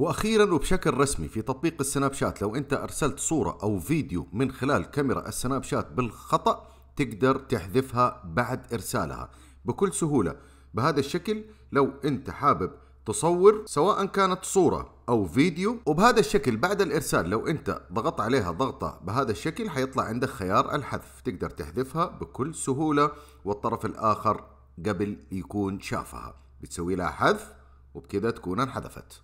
واخيرا وبشكل رسمي في تطبيق السناب شات لو انت ارسلت صوره او فيديو من خلال كاميرا السناب شات بالخطا تقدر تحذفها بعد ارسالها بكل سهوله بهذا الشكل لو انت حابب تصور سواء كانت صورة أو فيديو وبهذا الشكل بعد الإرسال لو أنت ضغطت عليها ضغطة بهذا الشكل حيطلع عندك خيار الحذف تقدر تحذفها بكل سهولة والطرف الآخر قبل يكون شافها بتسوي لها حذف وبكذا تكون انحذفت